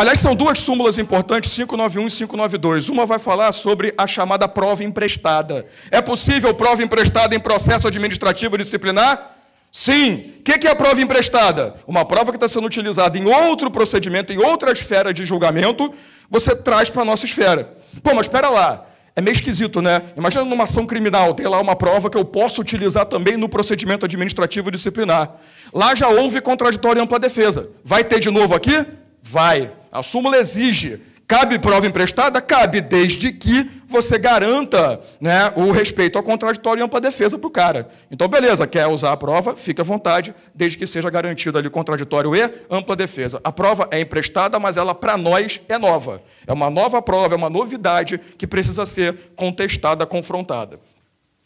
Aliás, são duas súmulas importantes, 591 e 592. Uma vai falar sobre a chamada prova emprestada. É possível prova emprestada em processo administrativo disciplinar? Sim. O que é a prova emprestada? Uma prova que está sendo utilizada em outro procedimento, em outra esfera de julgamento, você traz para a nossa esfera. Pô, mas espera lá. É meio esquisito, né? Imagina numa ação criminal, tem lá uma prova que eu posso utilizar também no procedimento administrativo disciplinar. Lá já houve contraditório e ampla defesa. Vai ter de novo aqui? Vai. A súmula exige Cabe prova emprestada? Cabe, desde que você garanta né, o respeito ao contraditório e ampla defesa para o cara. Então, beleza, quer usar a prova, fique à vontade, desde que seja garantido ali contraditório e ampla defesa. A prova é emprestada, mas ela, para nós, é nova. É uma nova prova, é uma novidade que precisa ser contestada, confrontada.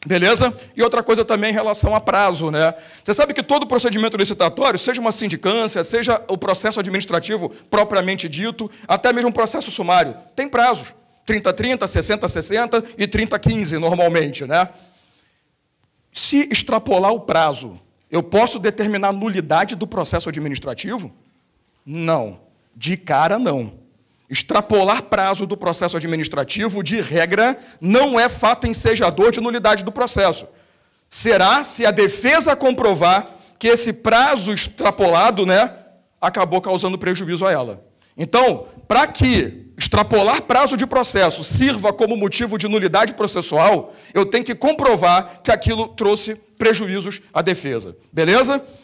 Beleza? E outra coisa também em relação a prazo, né? Você sabe que todo procedimento licitatório, seja uma sindicância, seja o processo administrativo propriamente dito, até mesmo um processo sumário, tem prazos. 30, 30, 60, 60 e 30, 15, normalmente, né? Se extrapolar o prazo, eu posso determinar a nulidade do processo administrativo? Não. De cara, não. Extrapolar prazo do processo administrativo, de regra, não é fato ensejador de nulidade do processo. Será se a defesa comprovar que esse prazo extrapolado né, acabou causando prejuízo a ela. Então, para que extrapolar prazo de processo sirva como motivo de nulidade processual, eu tenho que comprovar que aquilo trouxe prejuízos à defesa. Beleza?